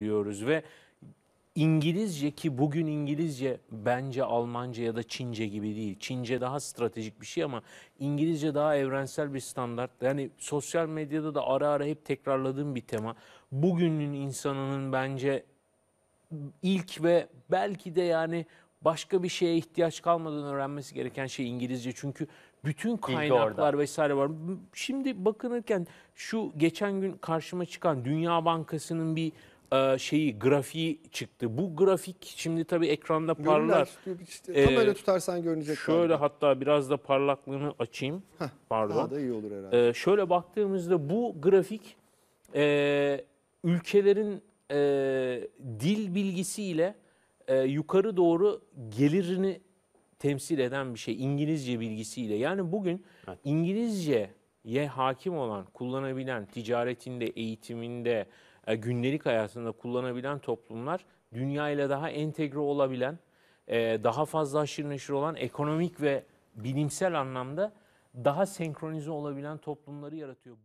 diyoruz ve İngilizce ki bugün İngilizce bence Almanca ya da Çince gibi değil. Çince daha stratejik bir şey ama İngilizce daha evrensel bir standart. Yani sosyal medyada da ara ara hep tekrarladığım bir tema. Bugünün insanının bence ilk ve belki de yani başka bir şeye ihtiyaç kalmadan öğrenmesi gereken şey İngilizce. Çünkü bütün kaynaklar vesaire var. Şimdi bakınırken şu geçen gün karşıma çıkan Dünya Bankası'nın bir e, şeyi grafiği çıktı. Bu grafik şimdi tabii ekranda parlar. Görünler, işte, tam ee, öyle tutarsan görünecek. Şöyle galiba. hatta biraz da parlaklığını açayım. Heh, Pardon. Daha da iyi olur herhalde. Ee, şöyle baktığımızda bu grafik e, ülkelerin e, dil bilgisiyle e, yukarı doğru gelirini temsil eden bir şey. İngilizce bilgisiyle. Yani bugün İngilizceye hakim olan, kullanabilen, ticaretinde, eğitiminde, e, günlük hayatında kullanabilen toplumlar dünyayla daha entegre olabilen, e, daha fazla aşırı neşir olan ekonomik ve bilimsel anlamda daha senkronize olabilen toplumları yaratıyor.